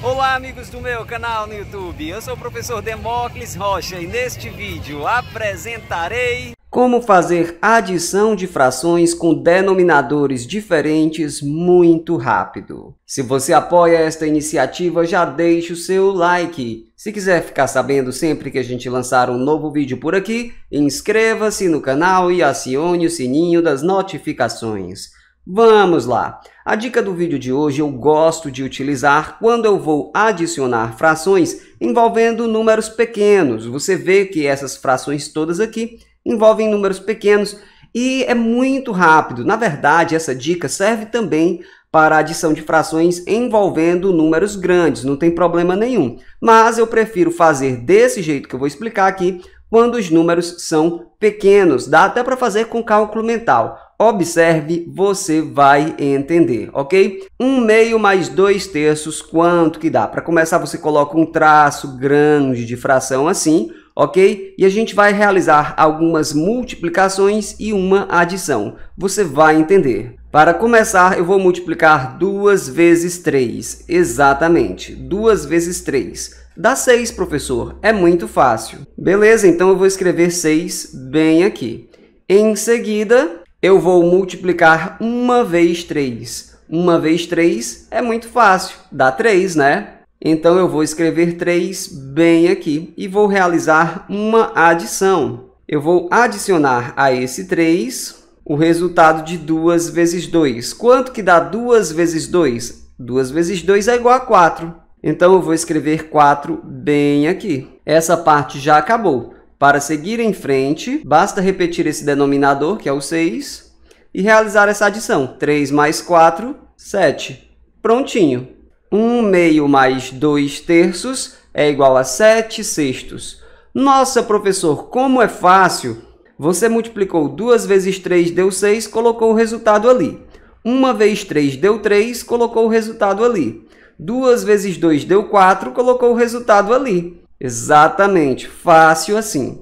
Olá amigos do meu canal no YouTube, eu sou o professor Demócles Rocha e neste vídeo apresentarei como fazer adição de frações com denominadores diferentes muito rápido. Se você apoia esta iniciativa, já deixe o seu like. Se quiser ficar sabendo sempre que a gente lançar um novo vídeo por aqui, inscreva-se no canal e acione o sininho das notificações. Vamos lá! A dica do vídeo de hoje eu gosto de utilizar quando eu vou adicionar frações envolvendo números pequenos. Você vê que essas frações todas aqui envolvem números pequenos e é muito rápido. Na verdade, essa dica serve também para a adição de frações envolvendo números grandes, não tem problema nenhum. Mas eu prefiro fazer desse jeito que eu vou explicar aqui, quando os números são pequenos. Dá até para fazer com cálculo mental. Observe, você vai entender, ok? um meio mais dois terços, quanto que dá? Para começar, você coloca um traço grande de fração assim, ok? E a gente vai realizar algumas multiplicações e uma adição. Você vai entender. Para começar, eu vou multiplicar 2 vezes 3. Exatamente, 2 vezes 3. Dá 6, professor. É muito fácil. Beleza, então eu vou escrever 6 bem aqui. Em seguida, eu vou multiplicar uma vez 3. Uma vez 3 é muito fácil, dá 3, né? Então, eu vou escrever 3 bem aqui e vou realizar uma adição. Eu vou adicionar a esse 3 o resultado de 2 vezes 2. Quanto que dá 2 vezes 2? 2 vezes 2 é igual a 4. Então, eu vou escrever 4 bem aqui. Essa parte já acabou. Para seguir em frente, basta repetir esse denominador, que é o 6, e realizar essa adição. 3 mais 4, 7. Prontinho. 1 meio mais 2 terços é igual a 7 sextos. Nossa, professor, como é fácil! Você multiplicou 2 vezes 3 deu 6, colocou o resultado ali. 1 vez 3 deu 3, colocou o resultado ali. 2 vezes 2 deu 4, colocou o resultado ali. Exatamente, fácil assim.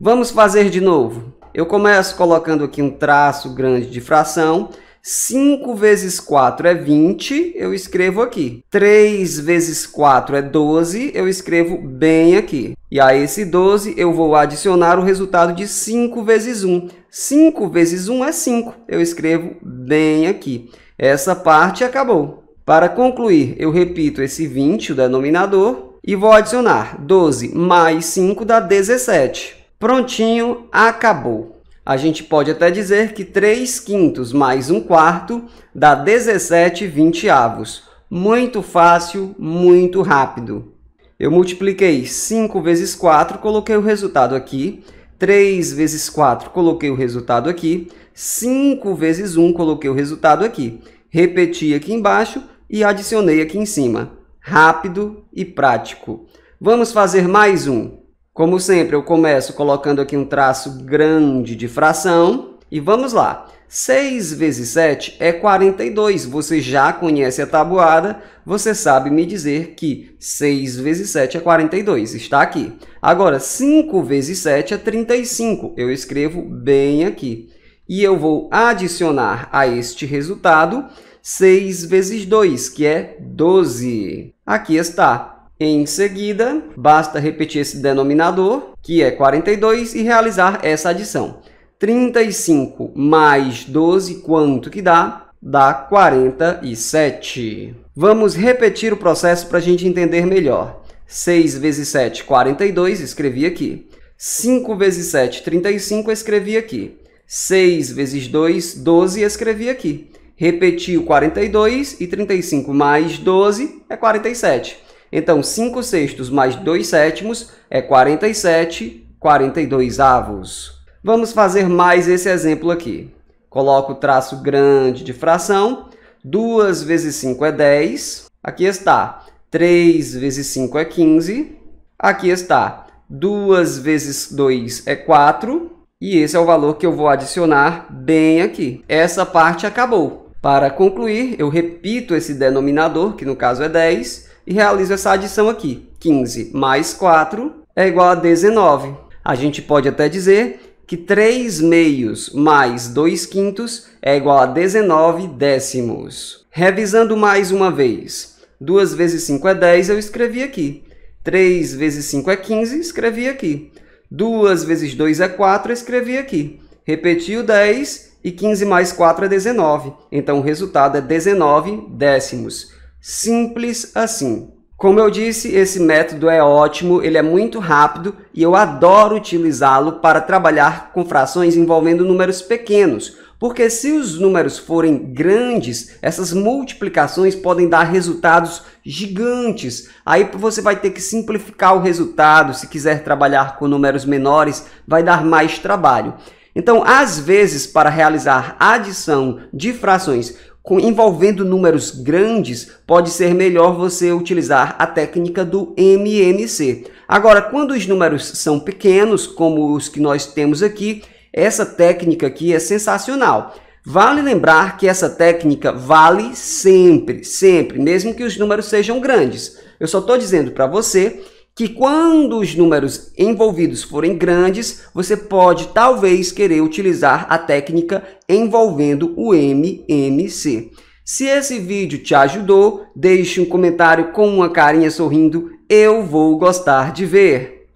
Vamos fazer de novo. Eu começo colocando aqui um traço grande de fração. 5 vezes 4 é 20, eu escrevo aqui. 3 vezes 4 é 12, eu escrevo bem aqui. E a esse 12 eu vou adicionar o resultado de 5 vezes 1. 5 vezes 1 é 5, eu escrevo bem aqui. Essa parte acabou. Para concluir, eu repito esse 20, o denominador, e vou adicionar 12 mais 5 dá 17. Prontinho, acabou. A gente pode até dizer que 3 quintos mais 1 quarto dá 17 vinteavos. Muito fácil, muito rápido. Eu multipliquei 5 vezes 4, coloquei o resultado aqui. 3 vezes 4, coloquei o resultado aqui. 5 vezes 1, coloquei o resultado aqui. Repeti aqui embaixo e adicionei aqui em cima rápido e prático. Vamos fazer mais um. Como sempre, eu começo colocando aqui um traço grande de fração e vamos lá. 6 vezes 7 é 42. Você já conhece a tabuada, você sabe me dizer que 6 vezes 7 é 42. Está aqui. Agora, 5 vezes 7 é 35. Eu escrevo bem aqui. E eu vou adicionar a este resultado 6 vezes 2, que é 12. Aqui está. Em seguida, basta repetir esse denominador, que é 42, e realizar essa adição. 35 mais 12, quanto que dá? Dá 47. Vamos repetir o processo para a gente entender melhor. 6 vezes 7, 42, escrevi aqui. 5 vezes 7, 35, escrevi aqui. 6 vezes 2, 12, escrevi aqui. Repetiu 42 e 35 mais 12 é 47. Então, 5 sextos mais 2 sétimos é 47, 42 avos. Vamos fazer mais esse exemplo aqui. Coloco o traço grande de fração. 2 vezes 5 é 10. Aqui está. 3 vezes 5 é 15. Aqui está. 2 vezes 2 é 4. E esse é o valor que eu vou adicionar bem aqui. Essa parte acabou. Para concluir, eu repito esse denominador, que no caso é 10, e realizo essa adição aqui. 15 mais 4 é igual a 19. A gente pode até dizer que 3 meios mais 2 quintos é igual a 19 décimos. Revisando mais uma vez. 2 vezes 5 é 10, eu escrevi aqui. 3 vezes 5 é 15, escrevi aqui. 2 vezes 2 é 4, escrevi aqui. Repetiu 10 e 15 mais 4 é 19. Então o resultado é 19 décimos. Simples assim. Como eu disse, esse método é ótimo, ele é muito rápido e eu adoro utilizá-lo para trabalhar com frações envolvendo números pequenos, porque se os números forem grandes, essas multiplicações podem dar resultados gigantes. Aí você vai ter que simplificar o resultado, se quiser trabalhar com números menores, vai dar mais trabalho. Então, às vezes, para realizar adição de frações envolvendo números grandes, pode ser melhor você utilizar a técnica do MMC. Agora, quando os números são pequenos, como os que nós temos aqui, essa técnica aqui é sensacional. Vale lembrar que essa técnica vale sempre, sempre, mesmo que os números sejam grandes. Eu só estou dizendo para você que quando os números envolvidos forem grandes, você pode talvez querer utilizar a técnica envolvendo o MMC. Se esse vídeo te ajudou, deixe um comentário com uma carinha sorrindo, eu vou gostar de ver.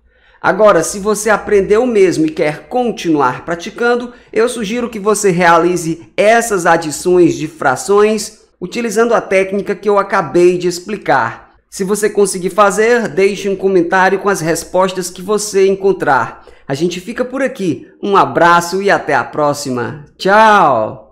Agora, se você aprendeu mesmo e quer continuar praticando, eu sugiro que você realize essas adições de frações utilizando a técnica que eu acabei de explicar. Se você conseguir fazer, deixe um comentário com as respostas que você encontrar. A gente fica por aqui. Um abraço e até a próxima. Tchau!